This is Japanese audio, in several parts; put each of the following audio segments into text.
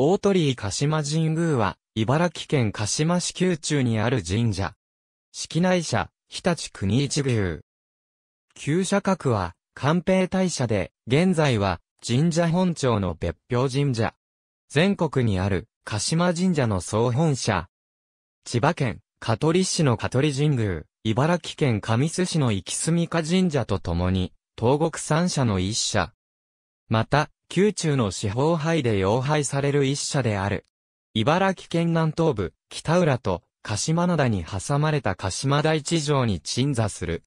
大鳥居鹿島神宮は、茨城県鹿島市宮中にある神社。式内社、日立国一宮。旧社格は、官兵大社で、現在は、神社本庁の別表神社。全国にある、鹿島神社の総本社。千葉県、香取市の香取神宮、茨城県神栖市の行き住神社とともに、東国三社の一社、また、宮中の四方杯で要配される一社である。茨城県南東部、北浦と、鹿島灘に挟まれた鹿島台地上に鎮座する。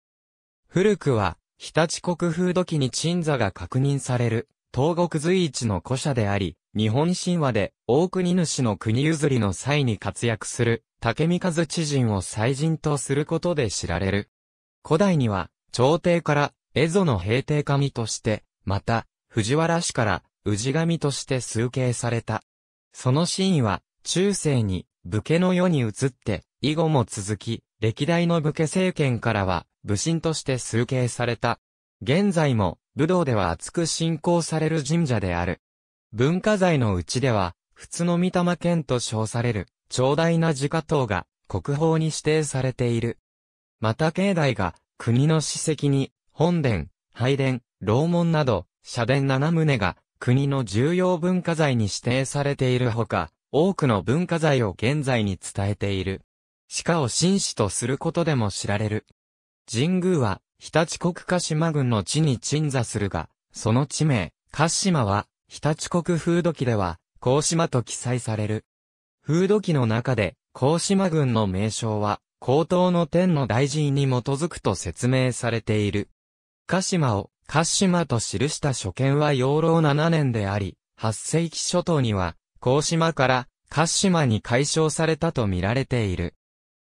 古くは、日立国風土記に鎮座が確認される、東国随一の古社であり、日本神話で、大国主の国譲りの際に活躍する、竹三和知人を祭人とすることで知られる。古代には、朝廷から、蝦夷の平定神として、また、藤原氏から氏神として崇敬された。その真意は、中世に武家の世に移って、以後も続き、歴代の武家政権からは、武神として崇敬された。現在も、武道では厚く信仰される神社である。文化財のうちでは、普通の御霊剣と称される、長大な自家塔が、国宝に指定されている。また境内が、国の史跡に、本殿、拝殿、楼門など、社殿七棟が国の重要文化財に指定されているほか、多くの文化財を現在に伝えている。鹿を紳士とすることでも知られる。神宮は、日立国鹿島郡の地に鎮座するが、その地名、鹿島は、日立国風土記では、鹿島と記載される。風土記の中で、鹿島郡の名称は、高等の天の大臣に基づくと説明されている。鹿島をカッシマと記した所見は養老7年であり、8世紀初頭には、甲島からカッシマに解消されたと見られている。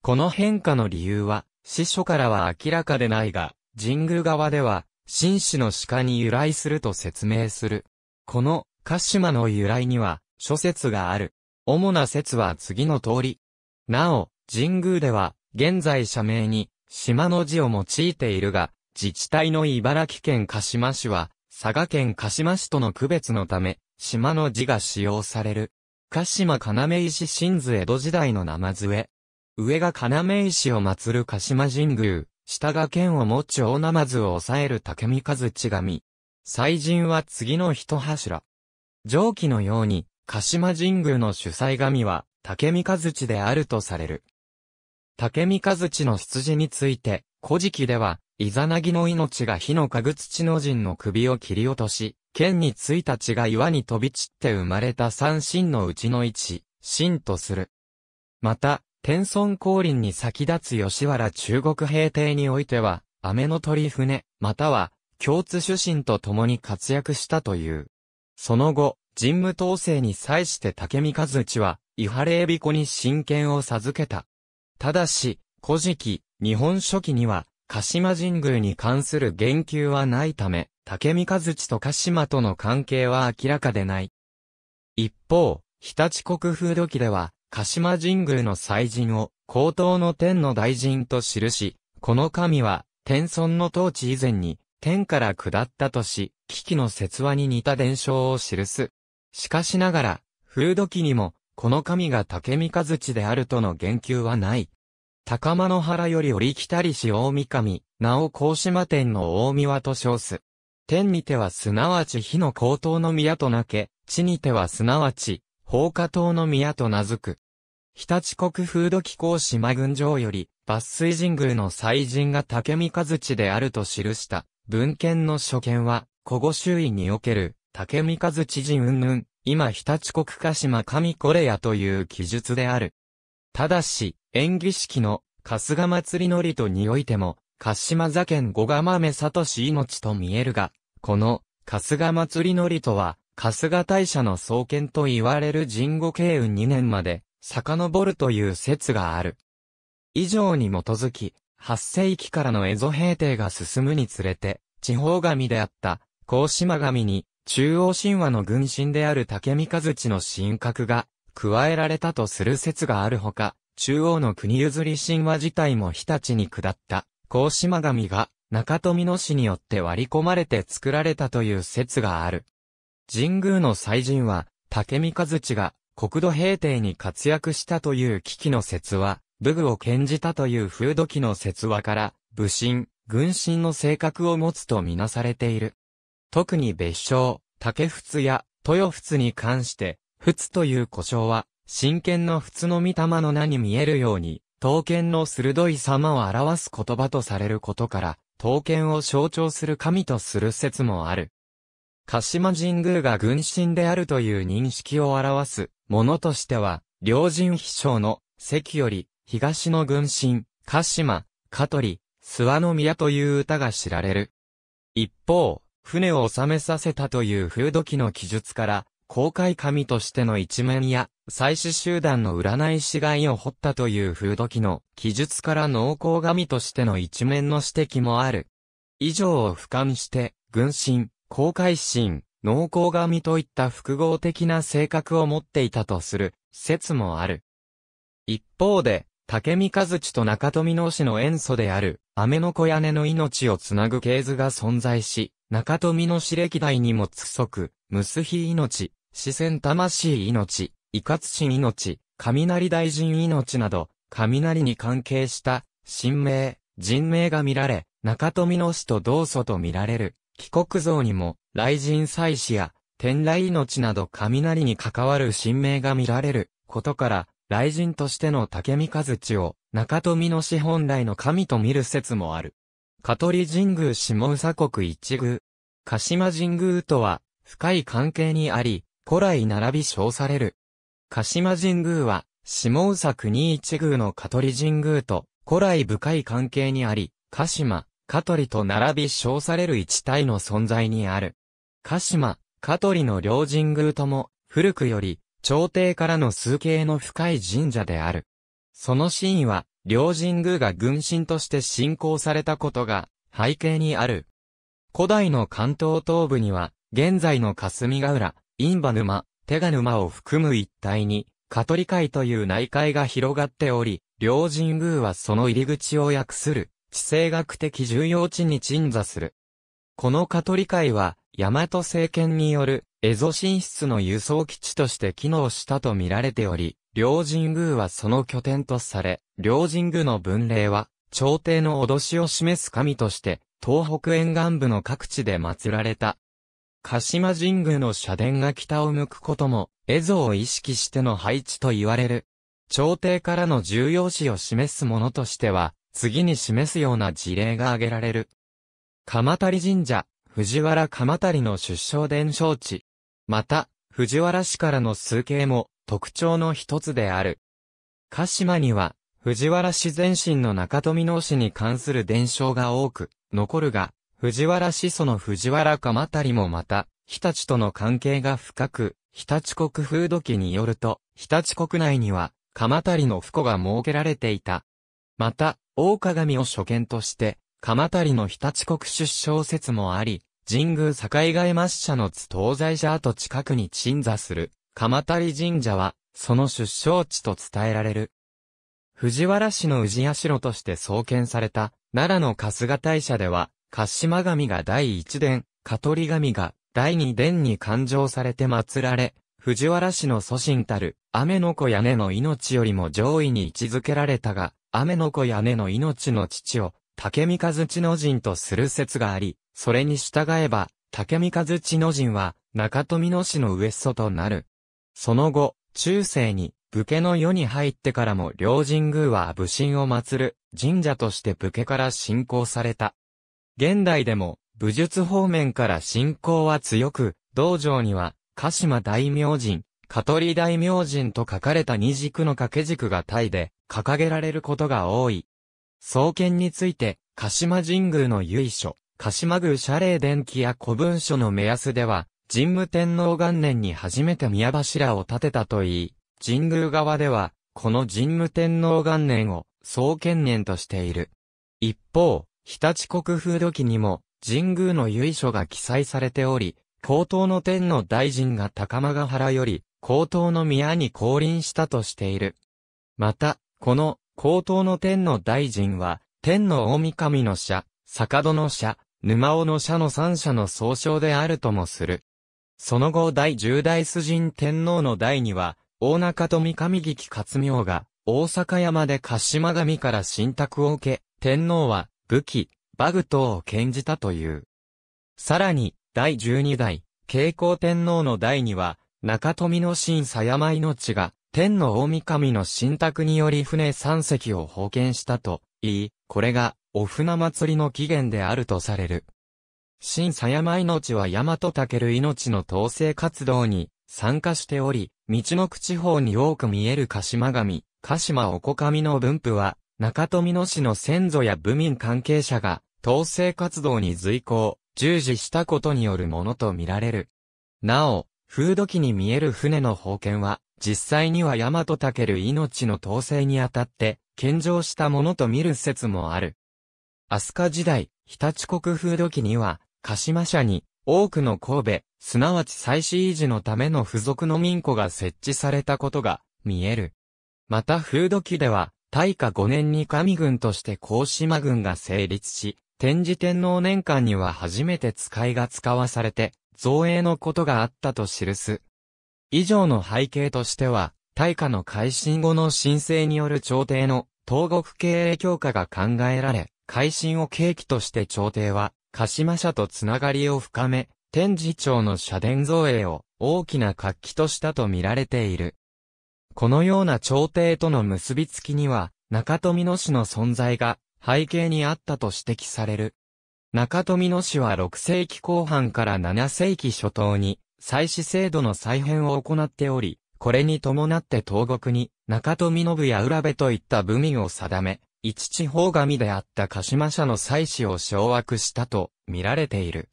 この変化の理由は、司書からは明らかでないが、神宮側では、紳士の鹿に由来すると説明する。この、鹿島の由来には、諸説がある。主な説は次の通り。なお、神宮では、現在社名に、島の字を用いているが、自治体の茨城県鹿島市は、佐賀県鹿島市との区別のため、島の字が使用される。鹿島要石神図江戸時代の生杖。上が要石を祀る鹿島神宮、下が剣を持ち大ずを抑える竹三和地神。祭神は次の一柱。上記のように、鹿島神宮の主祭神は、竹三和地であるとされる。竹三和地の羊について、古事記では、イザナギの命が火の家具土の人の首を切り落とし、剣についた血が岩に飛び散って生まれた三神のうちの一、神とする。また、天孫降臨に先立つ吉原中国平定においては、雨の鳥船、または、共通主神と共に活躍したという。その後、神武統制に際して竹見和内は、伊波美子に神権を授けた。ただし、古事記、日本書紀には、鹿島神宮に関する言及はないため、竹見和地と鹿島との関係は明らかでない。一方、日立国風土記では、鹿島神宮の祭神を、高等の天の大神と記し、この神は、天孫の統治以前に、天から下ったとし、危機の説話に似た伝承を記す。しかしながら、風土記にも、この神が竹見和月であるとの言及はない。高間の原より折り来たりし大神、名を甲島天の大御と称す。天にてはすなわち火の高等の宮となけ、地にてはすなわち、放火等の宮と名付く。日立国風土気候島群城より、抜粋神宮の祭神が竹三和地であると記した、文献の所見は、古語周囲における、竹三和地神云々、今日立国鹿島上これやという記述である。ただし、演技式の、春日祭りのりとにおいても、鹿島座県五ヶ豆里市命と見えるが、この、春日祭りのりとは、春日大社の創建と言われる神後慶雲2年まで、遡るという説がある。以上に基づき、8世紀からの蝦夷平定が進むにつれて、地方神であった、甲島神に、中央神話の軍神である竹三和土の神格が、加えられたとする説があるほか、中央の国譲り神話自体も日立に下った、甲島神が中富野氏によって割り込まれて作られたという説がある。神宮の祭神は、竹三和地が国土平定に活躍したという危機の説は、武具を献じたという風土記の説話から、武神、軍神の性格を持つとみなされている。特に別称、竹仏や豊仏に関して、仏という故障は、真剣の仏の御霊の名に見えるように、刀剣の鋭い様を表す言葉とされることから、刀剣を象徴する神とする説もある。鹿島神宮が軍神であるという認識を表すものとしては、両神秘章の関より東の軍神、鹿島、香取、諏訪の宮という歌が知られる。一方、船を収めさせたという風土記の記述から、公開神としての一面や、祭祀集団の占い師骸を掘ったという風土記の記述から農耕神としての一面の指摘もある。以上を俯瞰して、軍神、公開神、農耕神といった複合的な性格を持っていたとする説もある。一方で、竹見和地と中富の氏の塩素である、雨の小屋根の命をつなぐ系図が存在し、中富の氏歴代にもつ足、むすひ命、四川魂命、いかつし命、雷大臣命など、雷に関係した、神明、人名が見られ、中富の氏と同祖と見られる、帰国像にも、雷神祭祀や、天雷命など雷に関わる神明が見られることから、雷神としての竹三和地を、中富の資本来の神と見る説もある。香取神宮下宇佐国一宮。鹿島神宮とは、深い関係にあり、古来並び称される。鹿島神宮は、下宇佐国一宮の香取神宮と、古来深い関係にあり、鹿島、香取と並び称される一体の存在にある。鹿島、香取の両神宮とも、古くより、朝廷からの数形の深い神社である。その真意は、両神宮が軍神として信仰されたことが背景にある。古代の関東東部には、現在の霞ヶ浦、印旛沼、手賀沼を含む一帯に、カトリ会という内海が広がっており、両神宮はその入り口を訳する、地政学的重要地に鎮座する。このカトリ会は、大和政権による蝦夷進出の輸送基地として機能したと見られており、両神宮はその拠点とされ、両神宮の文礼は、朝廷の脅しを示す神として、東北沿岸部の各地で祀られた。鹿島神宮の社殿が北を向くことも、蝦夷を意識しての配置と言われる。朝廷からの重要視を示すものとしては、次に示すような事例が挙げられる。鎌足神社、藤原鎌足の出生伝承地、また、藤原氏からの数形も特徴の一つである。鹿島には、藤原氏前身の中富農氏に関する伝承が多く、残るが、藤原氏祖の藤原鎌足もまた、日立との関係が深く、日立国風土記によると、日立国内には、鎌足の不庫が設けられていた。また、大鏡を所見として、鎌足の日立国出生説もあり、神宮境外抹社の津東西社跡近くに鎮座する、鎌足神社は、その出生地と伝えられる。藤原氏の氏社として創建された、奈良の春日大社では、鹿島神が第一殿、香取神が第二殿に勘定されて祀られ、藤原氏の祖神たる、雨の子屋根の命よりも上位に位置づけられたが、雨の子屋根の命の父を、竹三日月の陣とする説があり、それに従えば、竹三日月の陣は、中富野市の上祖となる。その後、中世に、武家の世に入ってからも両神宮は武神を祀る神社として武家から信仰された。現代でも武術方面から信仰は強く、道場には鹿島大明神、香取大明神と書かれた二軸の掛け軸がタイで掲げられることが多い。創建について、鹿島神宮の由緒、鹿島宮謝礼伝記や古文書の目安では、神武天皇元年に初めて宮柱を建てたといい、神宮側では、この神武天皇元年を創建年としている。一方、日立国風土記にも、神宮の由緒が記載されており、高等の天の大臣が高間ヶ原より、高等の宮に降臨したとしている。また、この高等の天の大臣は、天の大神の社、坂戸の社、沼尾の社の三社の総称であるともする。その後第十代崇神天皇の代には、大中富神劇勝明が、大阪山で鹿島神から信託を受け、天皇は、武器、馬具等を献じたという。さらに、第十二代、慶光天皇の代には、中富の新狭山命が、天の大御神の信託により船3隻を奉険したと言い、これがお船祭りの起源であるとされる。新狭山命は大和竹る命の統制活動に参加しており、道の口方に多く見える鹿島神、鹿島おこかみの分布は、中富野市の先祖や部民関係者が、統制活動に随行、従事したことによるものとみられる。なお、風土記に見える船の封建は、実際には大和る命の統制にあたって、献上したものと見る説もある。飛鳥時代、日立国風土記には、鹿島社に、多くの神戸、すなわち祭祀維持のための付属の民庫が設置されたことが、見える。また風土記では、大化5年に神軍として甲島軍が成立し、天智天皇年間には初めて使いが使わされて、造営のことがあったと記す以上の背景としては、大化の改新後の申請による朝廷の東国経営強化が考えられ、改新を契機として朝廷は、鹿島社とつながりを深め、天智町の社殿造営を大きな活気としたと見られている。このような朝廷との結びつきには、中富野市の存在が背景にあったと指摘される。中富野市は6世紀後半から7世紀初頭に祭祀制度の再編を行っており、これに伴って東国に中富信や浦部といった部民を定め、一地方神であった鹿島社の祭祀を掌握したと見られている。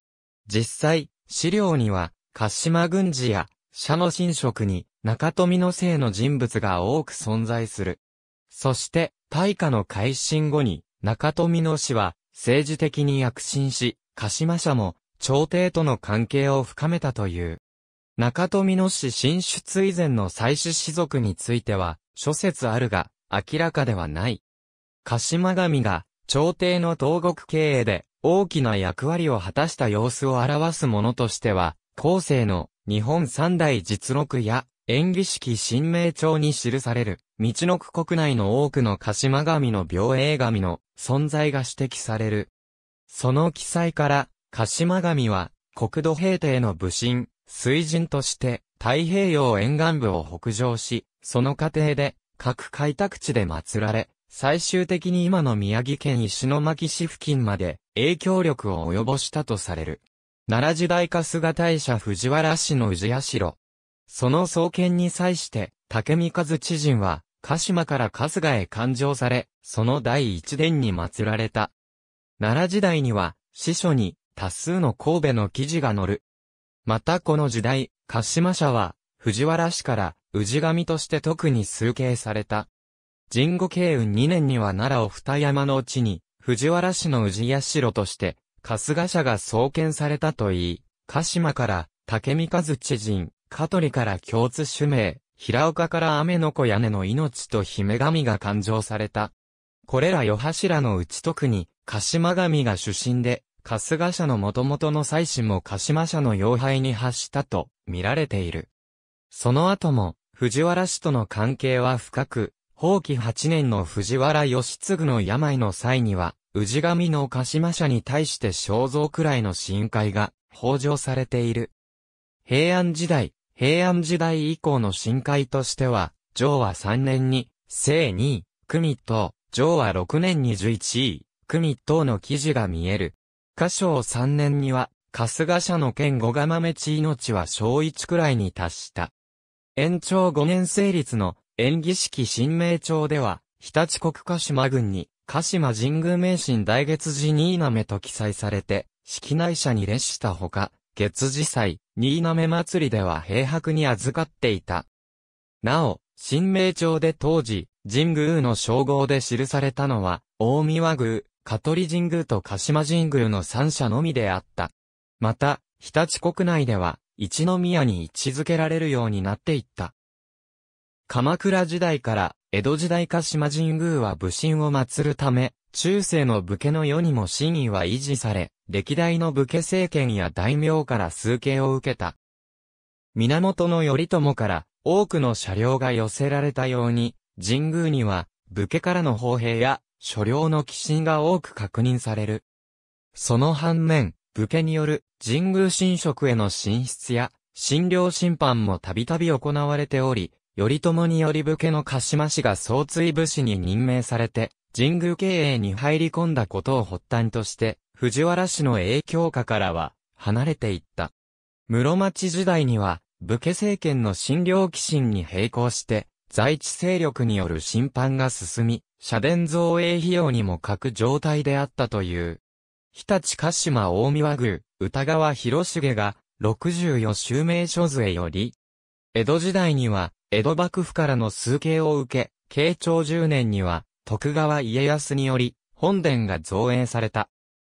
実際、資料には、鹿島軍事や社の神職に中富の姓の人物が多く存在する。そして、大化の改新後に中富の氏は政治的に躍進し、鹿島社も朝廷との関係を深めたという。中富野市進出以前の妻子氏族については、諸説あるが、明らかではない。鹿島神が、朝廷の東国経営で、大きな役割を果たした様子を表すものとしては、後世の日本三大実録や、演技式新名帳に記される、道の区国内の多くの鹿島神の病影神の存在が指摘される。その記載から、鹿島神は、国土平定の武神、水神として、太平洋沿岸部を北上し、その過程で、各開拓地で祀られ、最終的に今の宮城県石巻市付近まで影響力を及ぼしたとされる。奈良時代春日大社藤原氏の氏社。その創建に際して、竹見和知人は、鹿島から春日へ勘定され、その第一殿に祀られた。奈良時代には、司書に、多数の神戸の記事が載る。またこの時代、鹿島社は、藤原氏から、氏神として特に崇敬された。神護慶雲2年には奈良を二山のうちに、藤原氏の氏社として、春日社が創建されたといい、鹿島から、竹見和知人、香取から共通主名、平岡から雨の子屋根の命と姫神が誕生された。これら世柱のうち特に、鹿島神が主神で、春日社の元々の祭祀も鹿島社の要廃に発したと見られている。その後も、藤原氏との関係は深く、放棄8年の藤原義継の病の際には、氏神の鹿島社に対して肖像くらいの深海が、報上されている。平安時代、平安時代以降の深海としては、上は3年に、正2位、組と、上は6年に11位、組等の記事が見える。嘉祥3年には、春日社の県五釜豆地命は小一くらいに達した。延長5年成立の演技式新名町では、日立国鹿島郡に、鹿島神宮名神大月寺新滑と記載されて、式内社に列したほか、月次祭、新滑祭りでは平白に預かっていた。なお、新名町で当時、神宮の称号で記されたのは、大宮宮、香取神宮と鹿島神宮の三社のみであった。また、日立国内では、一宮に位置づけられるようになっていった。鎌倉時代から江戸時代鹿島神宮は武神を祀るため、中世の武家の世にも真意は維持され、歴代の武家政権や大名から崇敬を受けた。源頼朝から多くの車両が寄せられたように、神宮には武家からの砲兵や所領の寄進が多く確認される。その反面、武家による神宮神職への進出や、診療審判もたびたび行われており、頼朝により武家の鹿島氏が総追武士に任命されて、神宮経営に入り込んだことを発端として、藤原氏の影響下からは、離れていった。室町時代には、武家政権の診療寄進に並行して、在地勢力による審判が進み、社殿造営費用にも欠く状態であったという。日立鹿島大見和宮、歌川広重が、六十四襲名所へより、江戸時代には、江戸幕府からの数形を受け、慶長十年には、徳川家康により、本殿が造営された。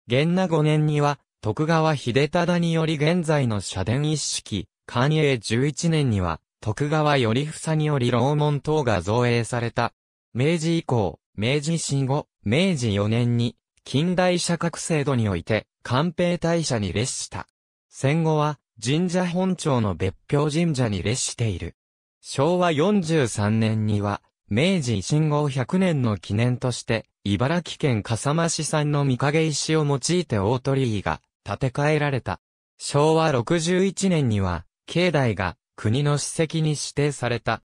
元那五年には、徳川秀忠により現在の社殿一式、寛永十一年には、徳川頼房により楼門等が造営された。明治以降、明治維新後、明治4年に、近代社格制度において、官兵大社に列した。戦後は、神社本庁の別表神社に列している。昭和43年には、明治維新後100年の記念として、茨城県笠間市産の御影石を用いて大鳥居が建て替えられた。昭和61年には、境内が国の史跡に指定された。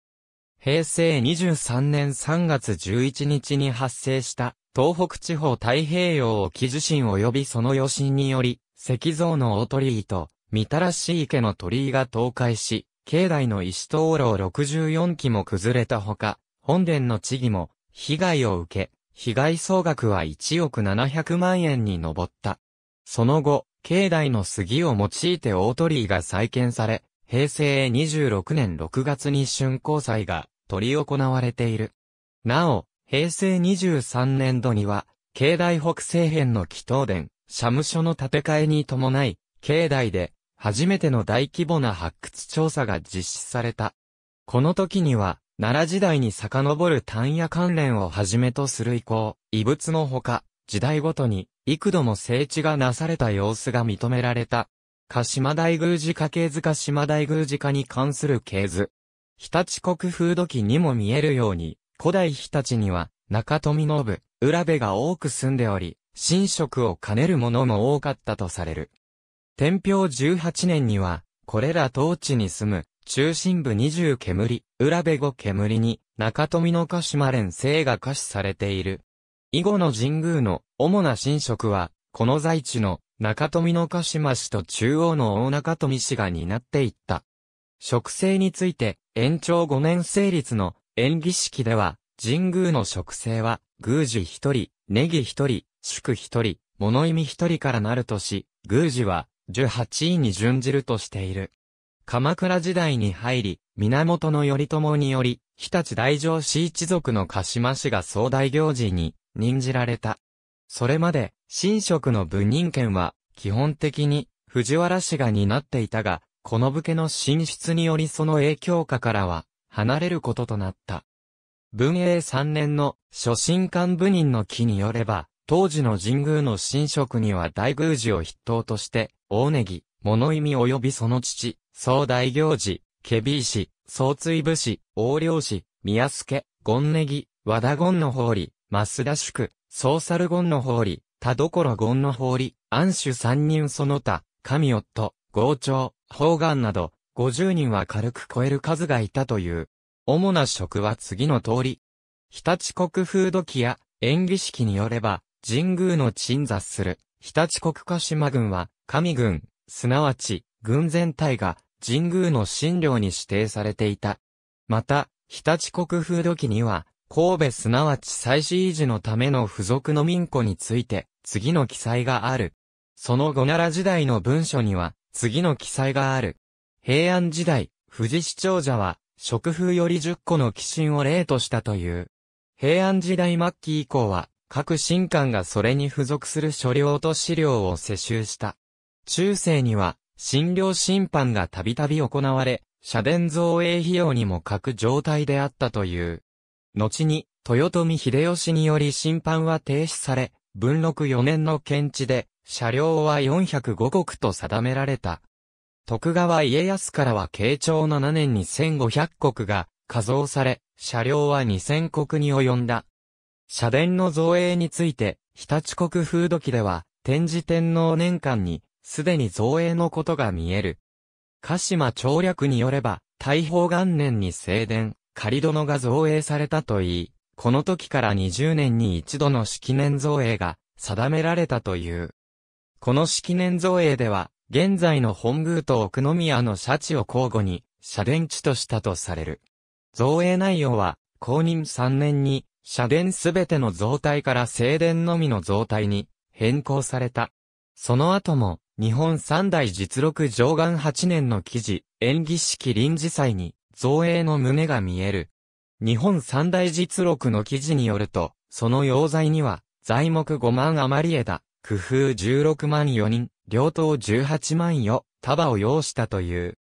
平成23年3月11日に発生した東北地方太平洋沖地震及びその余震により、石像の大鳥居と、みたらし池の鳥居が倒壊し、境内の石灯籠64基も崩れたほか、本殿の地義も被害を受け、被害総額は1億700万円に上った。その後、境内の杉を用いて大鳥居が再建され、平成26年6月に春光祭が取り行われている。なお、平成23年度には、境内北西辺の祈祷殿、社務所の建て替えに伴い、境内で、初めての大規模な発掘調査が実施された。この時には、奈良時代に遡る単野関連をはじめとする遺構、遺物のほか、時代ごとに幾度も整地がなされた様子が認められた。鹿島大宮寺家系図か島大宮寺家に関する系図、日立国風土記にも見えるように、古代日立には、中富信、浦部が多く住んでおり、神職を兼ねる者も多かったとされる。天平18年には、これら当地に住む、中心部二重煙、浦部後煙に、中富の鹿島連生が可視されている。以後の神宮の主な神職は、この在地の中富の鹿島市と中央の大中富市が担っていった。植生について、延長5年成立の演技式では、神宮の植生は、宮司一人、ネギ一人、祝一人、物意味一人からなるとし、宮司は、十八位に準じるとしている。鎌倉時代に入り、源頼朝により、日立大城市一族の鹿島氏が総大行事に任じられた。それまで、神職の部任権は、基本的に藤原氏が担っていたが、この武家の進出によりその影響下からは、離れることとなった。文永三年の初心官部人の記によれば、当時の神宮の神職には大宮司を筆頭として、大ネギ、物意味及びその父、総大行事、ケビー氏、総追武士、大領氏、宮助、ゴンネギ、和田ゴンの法理、増田宿、総猿ゴンの法理、田所ゴンの法理、安守三人その他、神夫、強調、方眼など、50人は軽く超える数がいたという。主な職は次の通り。日立国風土記や演技式によれば、神宮の鎮座する日立国鹿島軍は、神軍、すなわち、軍全体が神宮の神領に指定されていた。また、日立国風土記には、神戸すなわち祭祀維持のための付属の民庫について、次の記載がある。その後奈良時代の文書には、次の記載がある。平安時代、富士市長者は、食風より10個の寄進を例としたという。平安時代末期以降は、各神官がそれに付属する書領と資料を世襲した。中世には、診療審判がたびたび行われ、社殿造営費用にも欠く状態であったという。後に、豊臣秀吉により審判は停止され、文禄4年の検知で、車両は405国と定められた。徳川家康からは慶長7年に1500国が加増され、車両は2000国に及んだ。社殿の造営について、日立国風土記では、天智天皇年間に、すでに造営のことが見える。鹿島長略によれば、大宝元年に正殿、仮殿が造営されたといい、この時から20年に一度の式年造営が定められたという。この式年造営では、現在の本宮と奥宮の社地を交互に、社殿地としたとされる。造営内容は、公認3年に、社殿すべての造体から正殿のみの造体に変更された。その後も、日本三大実録上岸8年の記事、演技式臨時祭に、造営の胸が見える。日本三大実録の記事によると、その要材には、材木5万余り枝、工夫16万4人、両党18万よ、束を要したという。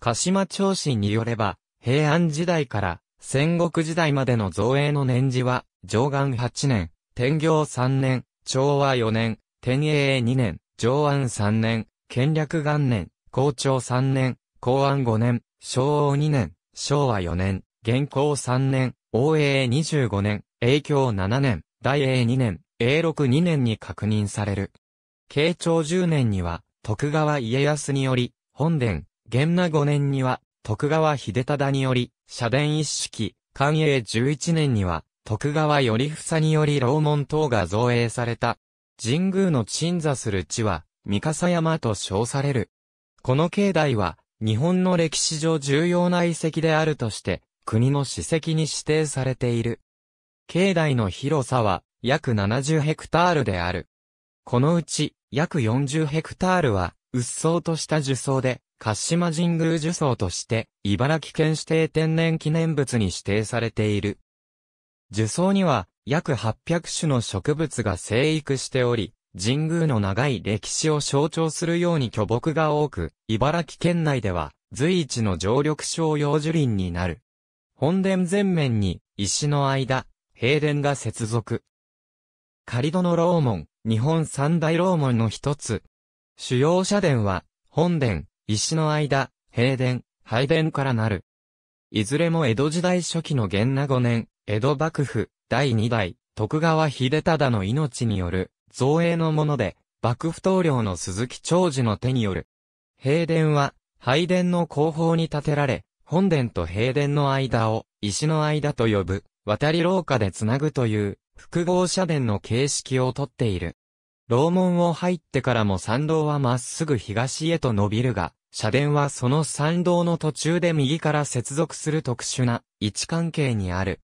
鹿島長子によれば、平安時代から戦国時代までの造営の年次は、上岸8年、天行3年、昭和4年、天英2年、上安3年、建略元年、校長3年、公安5年、昭和2年、昭和4年、元寇3年、大永25年、永享7年、大永2年、永禄2年に確認される。慶長10年には、徳川家康により、本殿、元那5年には、徳川秀忠により、社殿一式、寛永11年には、徳川頼房により楼門等が造営された。神宮の鎮座する地は、三笠山と称される。この境内は、日本の歴史上重要な遺跡であるとして、国の史跡に指定されている。境内の広さは、約70ヘクタールである。このうち、約40ヘクタールは、鬱うとした樹層で、鹿島神宮樹層として、茨城県指定天然記念物に指定されている。樹層には、約800種の植物が生育しており、神宮の長い歴史を象徴するように巨木が多く、茨城県内では、随一の常緑小葉樹林になる。本殿前面に、石の間、平殿が接続。仮リの楼門、日本三大楼門の一つ。主要社殿は、本殿、石の間、平殿、拝殿からなる。いずれも江戸時代初期の元名五年、江戸幕府、第二代、徳川秀忠の命による、造営のもので、幕府棟梁の鈴木長寿の手による。平殿は、拝殿の後方に建てられ、本殿と平殿の間を、石の間と呼ぶ、渡り廊下でつなぐという、複合社殿の形式をとっている。楼門を入ってからも参道はまっすぐ東へと伸びるが、社殿はその参道の途中で右から接続する特殊な位置関係にある。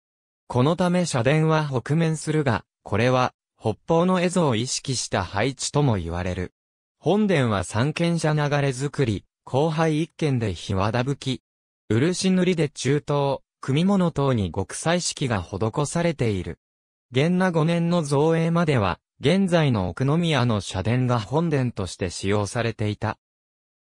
このため社殿は北面するが、これは北方の絵図を意識した配置とも言われる。本殿は三軒者流れ作り、後輩一軒で日和だぶき。漆塗りで中東、組物等に極彩色が施されている。元那5年の造営までは、現在の奥宮の社殿が本殿として使用されていた。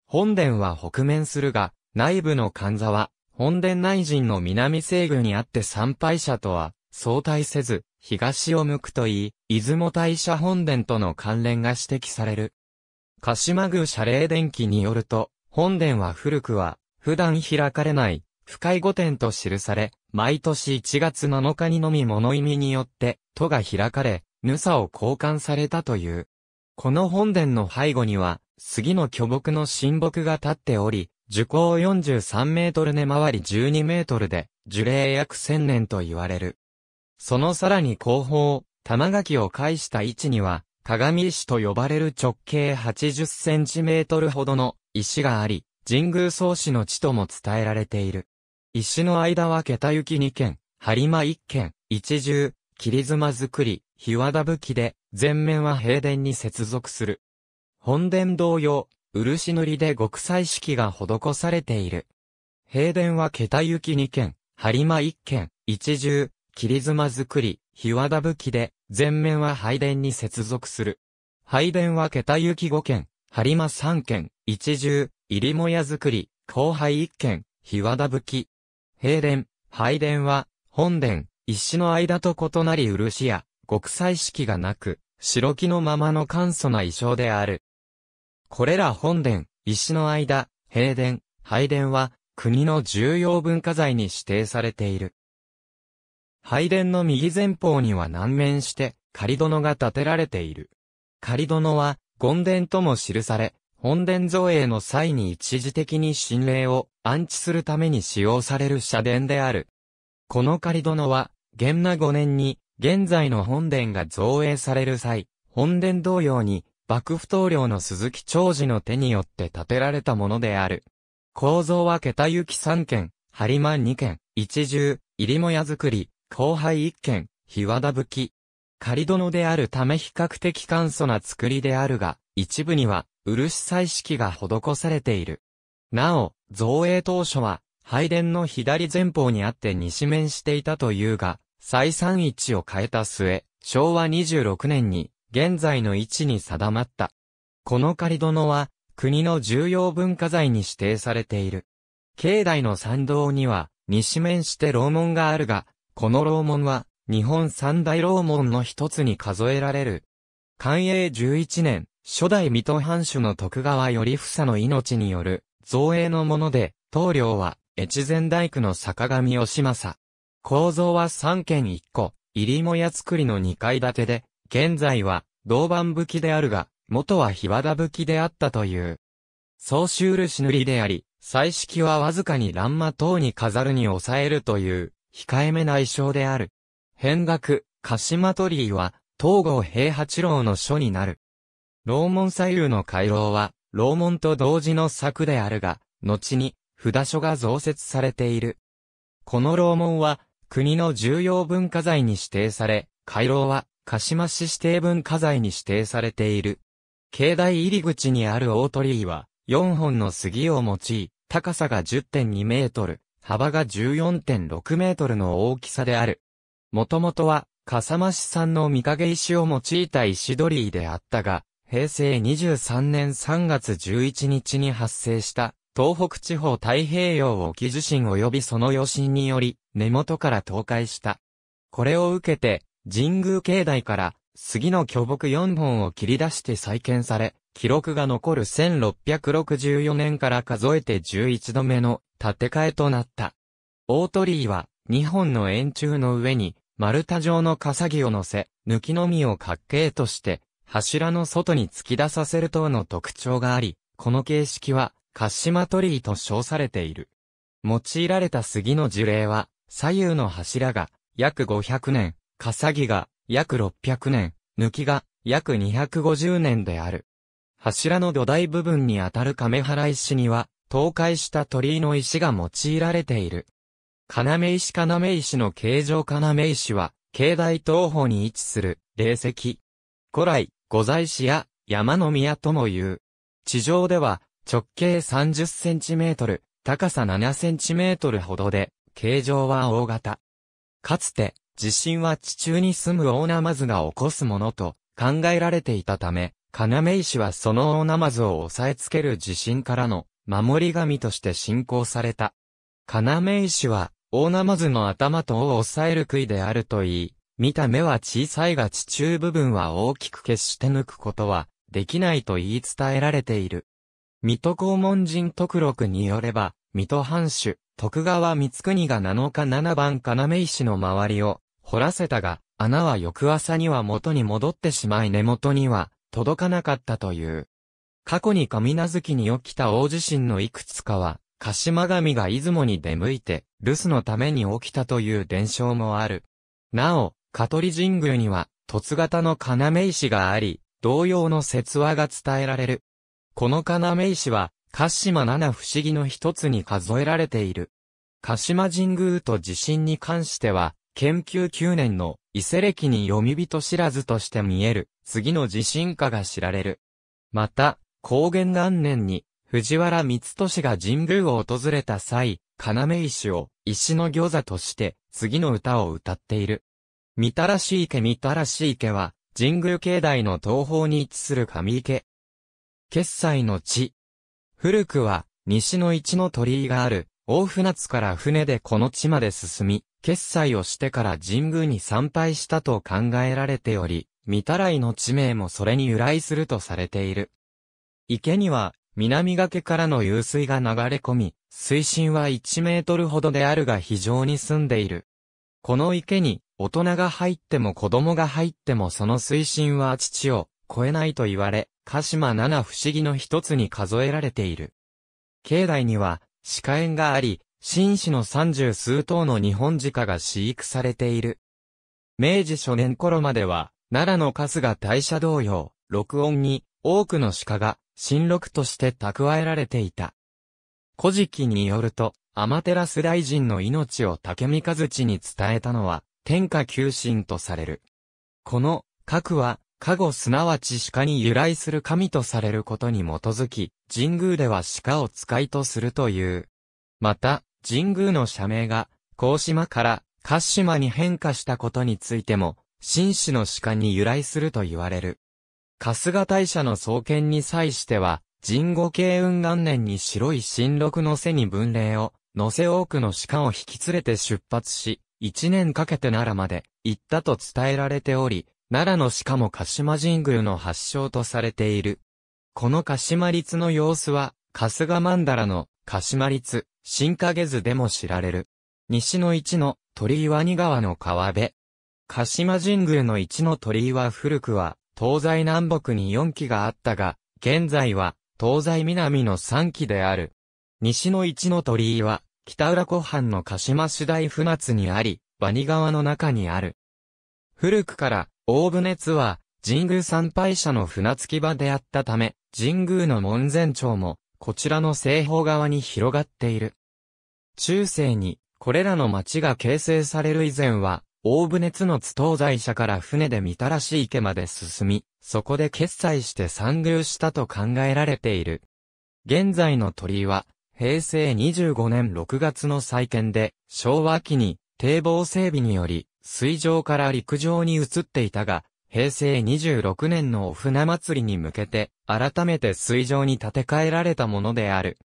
本殿は北面するが、内部の神座は、本殿内陣の南西部にあって参拝者とは、相対せず、東を向くといい、出雲大社本殿との関連が指摘される。鹿島宮社霊電記によると、本殿は古くは、普段開かれない、深い御殿と記され、毎年1月7日にのみ物意味によって、都が開かれ、ぬさを交換されたという。この本殿の背後には、杉の巨木の神木が立っており、樹高43メートル根回り12メートルで、樹齢約1000年と言われる。そのさらに後方、玉垣を介した位置には、鏡石と呼ばれる直径80センチメートルほどの石があり、神宮創始の地とも伝えられている。石の間は桁行き2軒、張間1軒、一重、切妻作り、日和田武器で、全面は平殿に接続する。本殿同様、漆塗りで極彩色が施されている。平殿は桁行き2軒、張間1軒、一重、切妻作り、日和田武器で、全面は拝殿に接続する。拝殿は桁行き5軒、張間3軒、一重、入も屋作り、後輩1軒、日和田武器、平殿、拝殿は、本殿、石の間と異なり漆や、極彩色がなく、白木のままの簡素な衣装である。これら本殿、石の間、平殿、拝殿は、国の重要文化財に指定されている。拝殿の右前方には南面して、仮殿が建てられている。仮殿は、権殿とも記され、本殿造営の際に一時的に神霊を安置するために使用される社殿である。この仮殿は、元那5年に、現在の本殿が造営される際、本殿同様に、幕府棟領の鈴木長治の手によって建てられたものである。構造は桁行き3軒、張間2軒、一重、入もや作り、後輩1軒、日和田吹き。仮殿であるため比較的簡素な作りであるが、一部には、漆彩色が施されている。なお、造営当初は、拝殿の左前方にあって西面していたというが、再三位置を変えた末、昭和26年に、現在の位置に定まった。この仮殿は、国の重要文化財に指定されている。境内の参道には、西面して楼門があるが、この楼門は、日本三大楼門の一つに数えられる。寛永11年、初代水戸藩主の徳川頼房の命による、造営のもので、棟梁は越前大工の坂上義政。構造は三軒一個、入りもや作りの二階建てで、現在は銅板武器であるが、元は日和田武器であったという。総集漆塗りであり、彩色はわずかに欄間等に飾るに抑えるという、控えめな衣装である。変額、鹿島鳥居は、東郷平八郎の書になる。楼門左右の回廊は、楼門と同時の柵であるが、後に札所が増設されている。この楼門は国の重要文化財に指定され、回廊は鹿島市指定文化財に指定されている。境内入り口にある大鳥居は、4本の杉を用い、高さが10.2メートル、幅が14.6メートルの大きさである。もともとは、笠間市産の御影石を用いた石鳥居であったが、平成23年3月11日に発生した東北地方太平洋沖地震及びその余震により根元から倒壊した。これを受けて神宮境内から杉の巨木4本を切り出して再建され、記録が残る1664年から数えて11度目の建て替えとなった。大鳥居は2本の円柱の上に丸太状の笠木を乗せ、抜きのみを滑稽として柱の外に突き出させる等の特徴があり、この形式は、カッシマ鳥居と称されている。用いられた杉の樹齢は、左右の柱が約500年、笠木が約600年、抜きが約250年である。柱の土台部分にあたる亀原石には、倒壊した鳥居の石が用いられている。金目石金目石の形状金目石は、境内東方に位置する、霊石。古来、御在市や山の宮とも言う。地上では直径30センチメートル、高さ7センチメートルほどで、形状は大型。かつて、地震は地中に住むオオナマズが起こすものと考えられていたため、要石はそのオオナマズを押さえつける地震からの守り神として信仰された。要石は、オオナマズの頭と尾を押さえる杭であるといい、見た目は小さいが地中部分は大きく決して抜くことはできないと言い伝えられている。水戸黄門人徳録によれば、水戸藩主、徳川光国が7日7番要石の周りを掘らせたが、穴は翌朝には元に戻ってしまい根元には届かなかったという。過去に神奈月に起きた大地震のいくつかは、鹿島神が出雲に出向いて、留守のために起きたという伝承もある。なお、香取神宮には、凸型の要石があり、同様の説話が伝えられる。この要石は、鹿島七不思議の一つに数えられている。鹿島神宮と地震に関しては、研究9年の伊勢歴に読み人知らずとして見える、次の地震化が知られる。また、高原元年に、藤原光俊が神宮を訪れた際、要石を石の餃子として、次の歌を歌っている。みたらし池みたらし池は、神宮境内の東方に位置する上池。決済の地。古くは、西の一の鳥居がある、大船津から船でこの地まで進み、決済をしてから神宮に参拝したと考えられており、三たらいの地名もそれに由来するとされている。池には、南崖からの湧水が流れ込み、水深は1メートルほどであるが非常に澄んでいる。この池に、大人が入っても子供が入ってもその推進は父を超えないと言われ、鹿島七不思議の一つに数えられている。境内には、鹿園があり、紳士の三十数頭の日本鹿が飼育されている。明治初年頃までは、奈良の春日大社同様、録音に多くの鹿が新録として蓄えられていた。古事記によると、アマテラス大臣の命を竹三和地に伝えたのは、天下九神とされる。この、核は、加護すなわち鹿に由来する神とされることに基づき、神宮では鹿を使いとするという。また、神宮の社名が、甲島から、鹿島に変化したことについても、紳士の鹿に由来すると言われる。春日大社の創建に際しては、神後慶雲元年に白い新緑の背に文霊を、乗せ多くの鹿を引き連れて出発し、一年かけて奈良まで行ったと伝えられており、奈良のしかも鹿島神宮の発祥とされている。この鹿島立の様子は、春日曼荼羅の鹿島立、新影図でも知られる。西の一の鳥岩に川の川辺。鹿島神宮の一の鳥岩古くは、東西南北に四基があったが、現在は、東西南の三基である。西の一の鳥岩、北浦湖畔の鹿島市大船津にあり、ワニ川の中にある。古くから、大船津は、神宮参拝者の船着き場であったため、神宮の門前町も、こちらの西方側に広がっている。中世に、これらの町が形成される以前は、大船津の津東在社から船で見たらしい池まで進み、そこで決済して参宮したと考えられている。現在の鳥居は、平成25年6月の再建で、昭和期に堤防整備により、水上から陸上に移っていたが、平成26年のお船祭りに向けて、改めて水上に建て替えられたものである。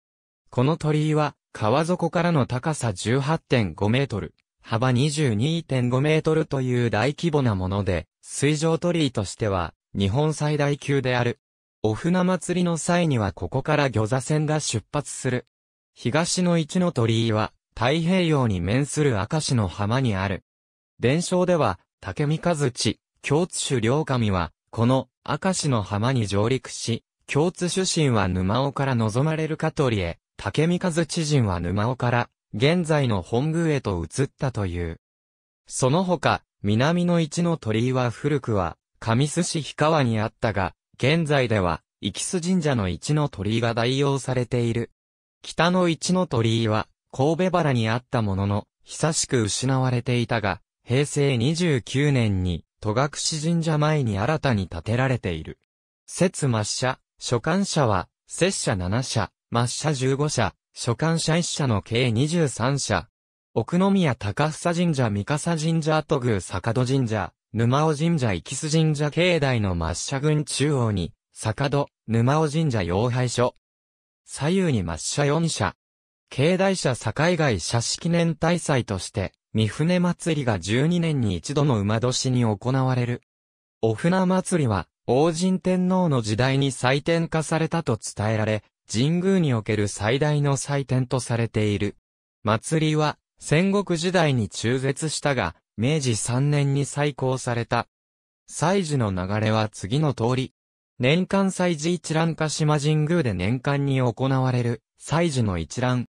この鳥居は、川底からの高さ18.5メートル、幅22.5メートルという大規模なもので、水上鳥居としては、日本最大級である。お船祭りの際にはここから魚座船が出発する。東の一の鳥居は、太平洋に面する明石の浜にある。伝承では、竹三和地、京津主両神は、この明石の浜に上陸し、京津主神は沼尾から望まれる香取へ、竹三和知人は沼尾から、現在の本宮へと移ったという。その他、南の一の鳥居は古くは、上須市氷川にあったが、現在では、き須神社の一の鳥居が代用されている。北の一の鳥居は、神戸原にあったものの、久しく失われていたが、平成29年に、戸隠神社前に新たに建てられている。説末社、所管者は、拙社7社、末社15社、所管者1社の計23社。奥宮高房神社三笠神社後宮坂戸神社、沼尾神社生須神社境内の末社群中央に、坂戸、沼尾神社妖拝所、左右に抹茶4社。境内社境外社式年大祭として、三船祭りが12年に一度の馬年に行われる。お船祭りは、王神天皇の時代に祭典化されたと伝えられ、神宮における最大の祭典とされている。祭りは、戦国時代に中絶したが、明治3年に再興された。祭事の流れは次の通り、年間祭事一覧鹿島神宮で年間に行われる祭事の一覧。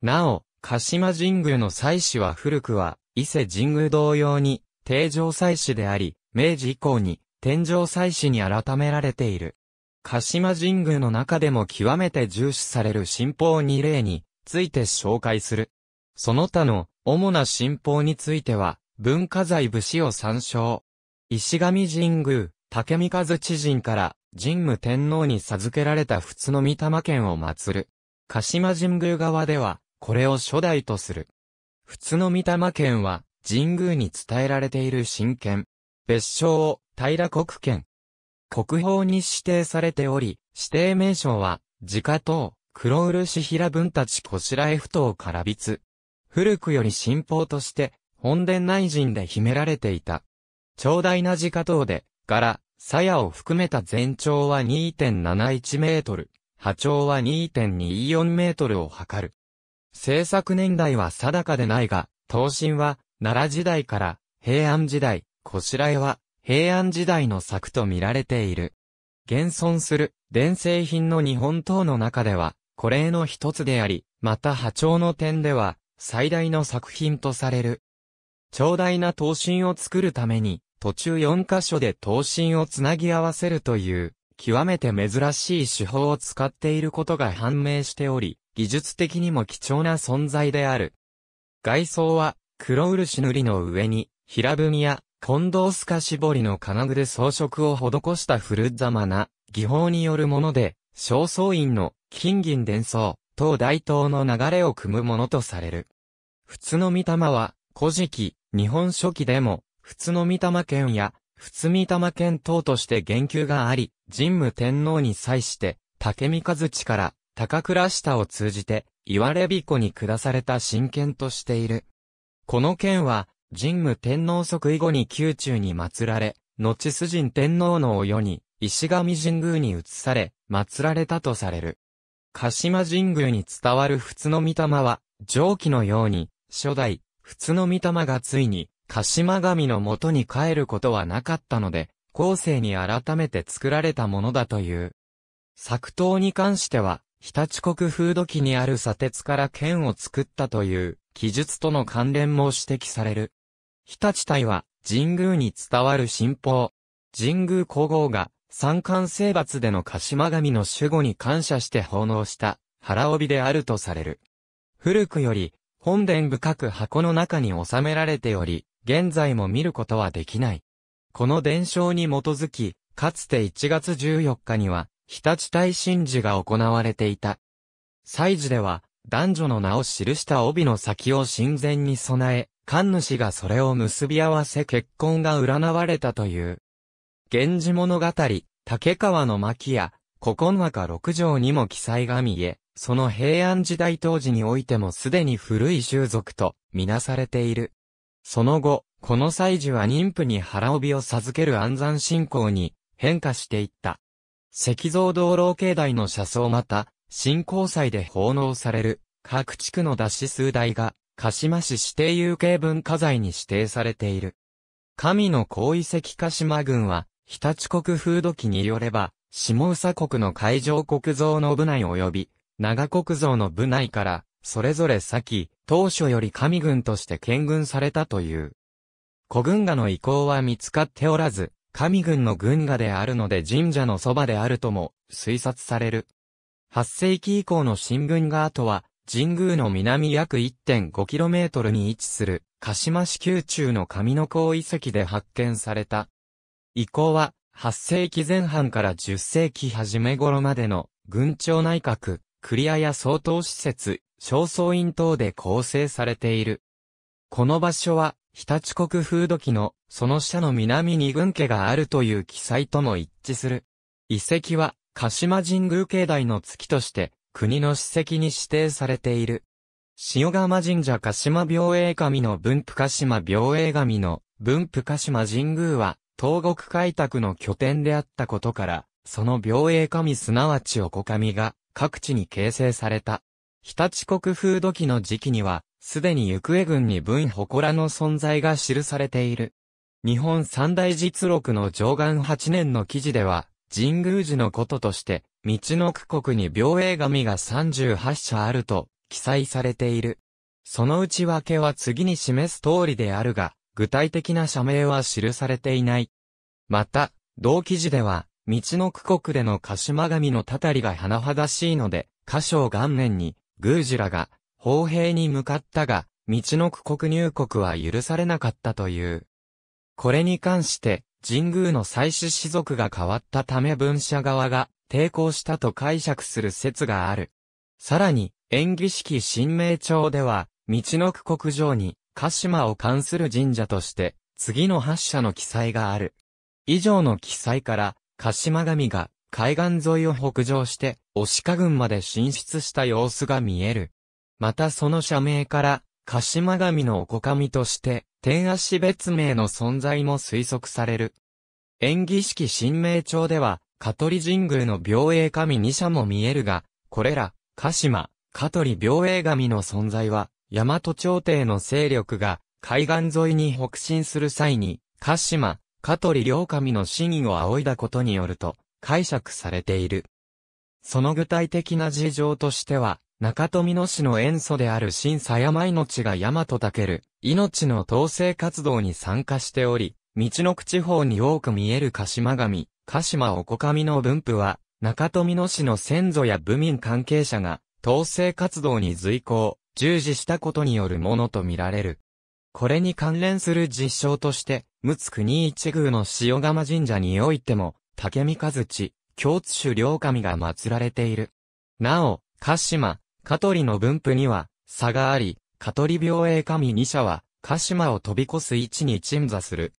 なお、鹿島神宮の祭祀は古くは、伊勢神宮同様に、定常祭祀であり、明治以降に、天上祭祀に改められている。鹿島神宮の中でも極めて重視される神宝二例について紹介する。その他の主な神宝については、文化財武士を参照。石上神宮、竹三和知人から神武天皇に授けられた仏の御霊剣を祀る。鹿島神宮側では、これを初代とする。仏の御霊剣は、神宮に伝えられている神剣。別称を、平国剣。国宝に指定されており、指定名称は、自家等、黒漆平文たちこしらえ不等からびつ。古くより神宝として、本殿内陣で秘められていた。長大な自家塔で、柄、鞘を含めた全長は2.71メートル、波長は2.24メートルを測る。制作年代は定かでないが、刀身は奈良時代から平安時代、こしらえは平安時代の作と見られている。現存する伝製品の日本刀の中では、これの一つであり、また波長の点では、最大の作品とされる。長大な刀身を作るために、途中4箇所で刀身をつなぎ合わせるという、極めて珍しい手法を使っていることが判明しており、技術的にも貴重な存在である。外装は、黒漆塗りの上に、平踏みや、近藤透か絞りの金具で装飾を施した古まな技法によるもので、正倉院の金銀伝送、等大刀の流れを組むものとされる。普通の御霊は、古事記、日本書紀でも、仏の御霊剣や、仏御霊剣等として言及があり、神武天皇に際して、竹三和地から、高倉下を通じて、岩れ子に下された神剣としている。この剣は、神武天皇即位後に宮中に祀られ、後主人天皇のお世に、石上神宮に移され、祀られたとされる。鹿島神宮に伝わる仏の御霊は、上記のように、初代、普通の御霊がついに、鹿島神の元に帰ることはなかったので、後世に改めて作られたものだという。作刀に関しては、日立国風土記にある砂鉄から剣を作ったという記述との関連も指摘される。日立隊は神宮に伝わる神宝。神宮皇后が三冠征伐での鹿島神の守護に感謝して奉納した腹帯であるとされる。古くより本殿深く箱の中に収められており、現在も見ることはできない。この伝承に基づき、かつて1月14日には、日立大神事が行われていた。祭事では、男女の名を記した帯の先を神前に備え、神主がそれを結び合わせ結婚が占われたという。源氏物語、竹川の巻や、古今和歌六条にも記載が見え、その平安時代当時においてもすでに古い習俗とみなされている。その後、この祭事は妊婦に腹帯を授ける安産信仰に変化していった。石像道路境内の車窓また、新仰祭で奉納される各地区の出し数台が鹿島市指定有形文化財に指定されている。神の高遺跡鹿島郡は、日立国風土記によれば、下宇佐国の海上国造部内及び、長国像の部内から、それぞれ先、当初より神軍として見軍されたという。古軍画の遺構は見つかっておらず、神軍の軍画であるので神社のそばであるとも推察される。8世紀以降の新軍画跡は、神宮の南約 1.5km に位置する、鹿島市宮中の上の港遺跡で発見された。遺構は、8世紀前半から10世紀初め頃までの、軍庁内閣、クリアや相当施設、正倉院等で構成されている。この場所は、日立国風土記の、その下の南に軍家があるという記載とも一致する。遺跡は、鹿島神宮境内の月として、国の史跡に指定されている。塩釜神社鹿島病栄神の分布鹿島病栄神の分布鹿島神宮は、東国開拓の拠点であったことから、その病栄神すなわちおこかみが、各地に形成された。日立国風土記の時期には、すでに行方軍に分祠の存在が記されている。日本三大実録の上岸8年の記事では、神宮寺のこととして、道の区国に病影神が38社あると、記載されている。その内訳は次に示す通りであるが、具体的な社名は記されていない。また、同記事では、道の区国での鹿島神のたたりが甚だしいので、歌唱元年に、宮司らが、砲兵に向かったが、道の区国入国は許されなかったという。これに関して、神宮の祭祀士族が変わったため文社側が抵抗したと解釈する説がある。さらに、演技式神明帳では、道の区国上に、鹿島を関する神社として、次の発社の記載がある。以上の記載から、鹿島神が海岸沿いを北上して、押鹿郡まで進出した様子が見える。またその社名から、鹿島神のおこかみとして、天足別名の存在も推測される。演技式神明帳では、香取神宮の病栄神2社も見えるが、これら、鹿島、香取病栄神の存在は、大和朝廷の勢力が、海岸沿いに北進する際に、鹿島、香取良神の真意を仰いだことによると解釈されている。その具体的な事情としては、中富野市の塩素である新狭山命が大和たける、命の統制活動に参加しており、道の口地方に多く見える鹿島神、鹿島おこかみの分布は、中富野市の先祖や部民関係者が、統制活動に随行、従事したことによるものとみられる。これに関連する実証として、陸奥国一宮の塩釜神社においても、竹三和地、京津主両神が祀られている。なお、鹿島、香取の分布には、差があり、香取病栄神二社は、鹿島を飛び越す位置に鎮座する。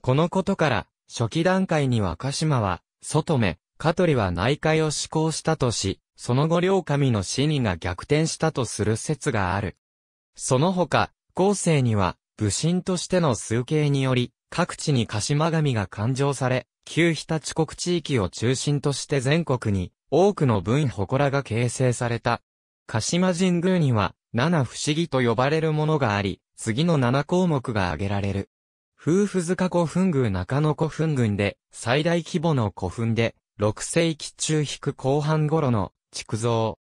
このことから、初期段階には鹿島は、外目、香取は内海を施行したとし、その後両神の死にが逆転したとする説がある。その他、後世には、武神としての数形により、各地に鹿島神が勘定され、旧日立国地域を中心として全国に、多くの文祠が形成された。鹿島神宮には、七不思議と呼ばれるものがあり、次の七項目が挙げられる。夫婦塚古墳宮中野古墳群で、最大規模の古墳で、六世紀中引く後半頃の、築造。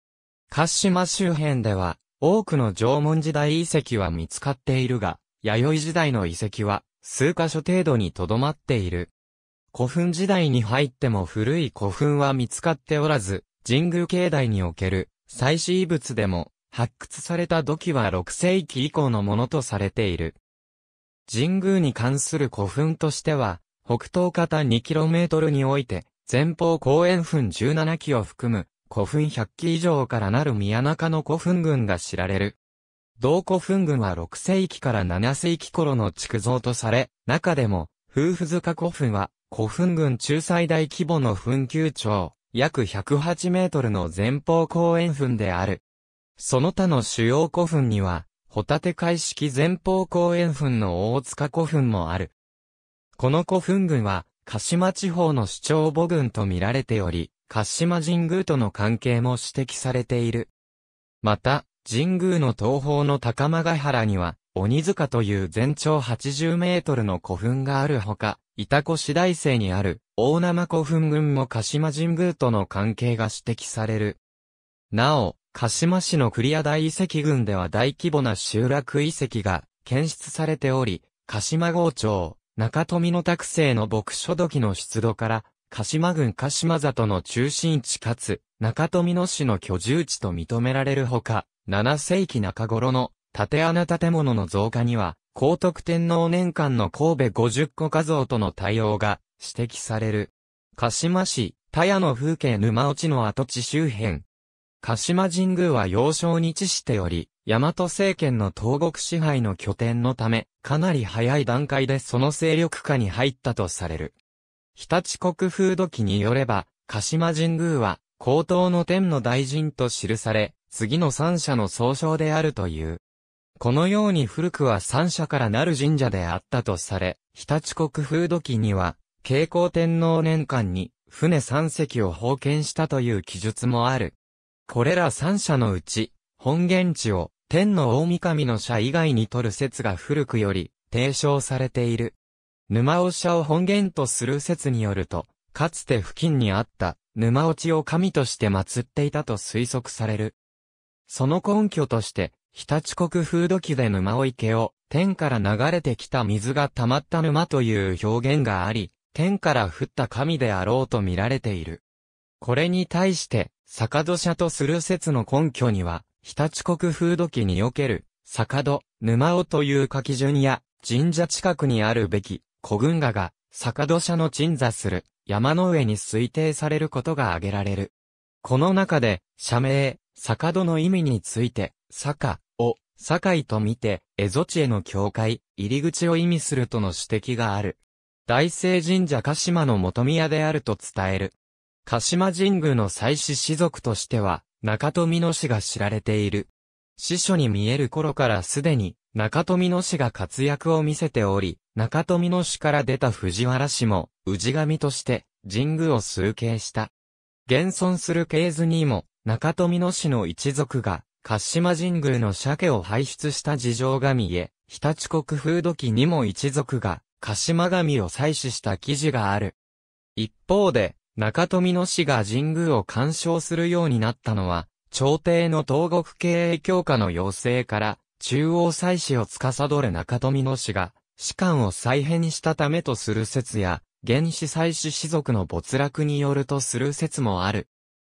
鹿島周辺では、多くの縄文時代遺跡は見つかっているが、弥生時代の遺跡は数箇所程度に留まっている。古墳時代に入っても古い古墳は見つかっておらず、神宮境内における祭祀遺物でも発掘された土器は6世紀以降のものとされている。神宮に関する古墳としては、北東方 2km において、前方公園墳17基を含む古墳100基以上からなる宮中の古墳群が知られる。同古墳群は6世紀から7世紀頃の築造とされ、中でも、夫婦塚古墳は、古墳群中最大規模の墳丘長、約108メートルの前方後円墳である。その他の主要古墳には、ホタテ海式前方後円墳の大塚古墳もある。この古墳群は、鹿島地方の主張母群と見られており、鹿島神宮との関係も指摘されている。また、神宮の東方の高間ヶ原には、鬼塚という全長80メートルの古墳があるほか、板越大生にある大生古墳群も鹿島神宮との関係が指摘される。なお、鹿島市の栗屋大遺跡群では大規模な集落遺跡が検出されており、鹿島郷町、中富の宅生の牧書土器の出土から、鹿島郡鹿島里の中心地かつ、中富野市の居住地と認められるほか、7世紀中頃の縦穴建物の増加には、高徳天皇年間の神戸50個画像との対応が指摘される。鹿島市、田屋の風景沼落ちの跡地周辺。鹿島神宮は要衝に置しており、大和政権の東国支配の拠点のため、かなり早い段階でその勢力下に入ったとされる。日立国風土記によれば、鹿島神宮は、高等の天の大臣と記され、次の三社の総称であるという。このように古くは三社からなる神社であったとされ、日立国風土記には、慶光天皇年間に、船三隻を奉献したという記述もある。これら三社のうち、本源地を、天の大神の社以外に取る説が古くより、提唱されている。沼尾社を本源とする説によると、かつて付近にあった沼落ちを神として祀っていたと推測される。その根拠として、日立国風土記で沼尾池を天から流れてきた水が溜まった沼という表現があり、天から降った神であろうと見られている。これに対して、坂戸社とする説の根拠には、日立国風土記における、坂戸、沼尾という書き順や、神社近くにあるべき、古群河が坂戸社の鎮座する山の上に推定されることが挙げられる。この中で、社名、坂戸の意味について、坂を堺と見て、蝦夷地への境界、入り口を意味するとの指摘がある。大聖神社鹿島の元宮であると伝える。鹿島神宮の祭祀士族としては、中富野氏が知られている。司書に見える頃からすでに、中富野氏が活躍を見せており、中富野氏から出た藤原氏も、氏神として、神宮を崇敬した。現存する系図にも、中富野氏の一族が、鹿島神宮の鮭を排出した事情が見え、日立国風土記にも一族が、鹿島神を採取した記事がある。一方で、中富野氏が神宮を干渉するようになったのは、朝廷の東国経営強化の要請から、中央祭祀を司る中富野氏が、士官を再編したためとする説や、原始祭祀士族の没落によるとする説もある。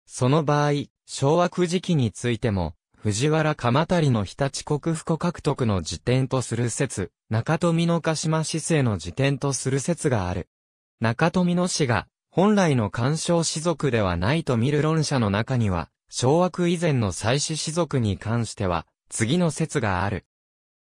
その場合、昭和9時期についても、藤原鎌足の日立国府獲得の辞典とする説、中富の鹿島市政の辞典とする説がある。中富の氏が、本来の干渉士族ではないと見る論者の中には、昭和区以前の祭祀士族に関しては、次の説がある。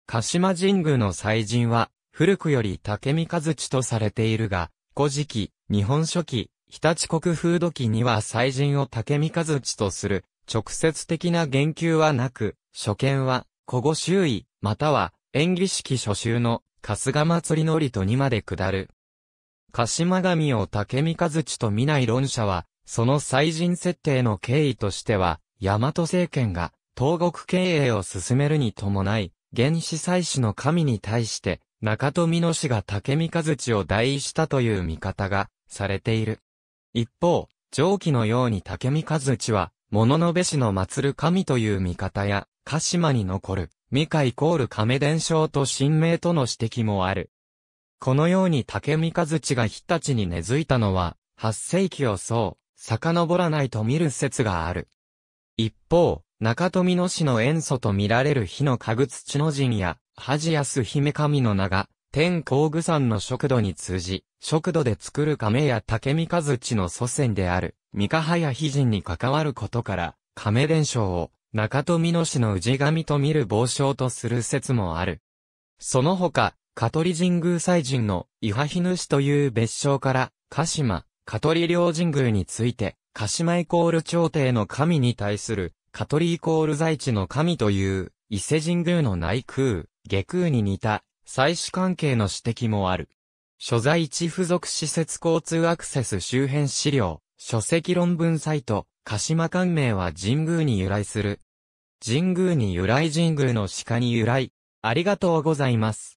鹿島神宮の祭神は、古くより竹三和地とされているが、古事記、日本書紀、日立国風土記には祭神を竹三和地とする、直接的な言及はなく、初見は、古語周囲、または、演技式初秋の、春日祭りのりとにまで下る。鹿島神を竹三和地と見ない論者は、その祭神設定の経緯としては、大和政権が、東国経営を進めるに伴い、原始祭祀の神に対して、中富野氏が竹三日槌を代したという見方が、されている。一方、上記のように竹三日槌は、物の部氏の祀る神という見方や、鹿島に残る、三河イコール亀伝承と神明との指摘もある。このように竹三日槌が日立に根付いたのは、8世紀をそう、遡らないと見る説がある。一方、中富野市の塩素と見られる火の家具土の陣や、恥安姫神の名が、天皇具山の食土に通じ、食土で作る亀や竹三日土の祖先である、三ヶ葉や秘人に関わることから、亀伝承を、中富野市の氏神と見る傍証とする説もある。その他、香取神宮祭神の伊波日主という別称から、鹿島、香取両神宮について、鹿島イコール朝廷の神に対するカトリーコール在地の神という、伊勢神宮の内宮、下空に似た、祭祀関係の指摘もある。所在地付属施設交通アクセス周辺資料、書籍論文サイト、鹿島官名は神宮に由来する。神宮に由来神宮の鹿に由来。ありがとうございます。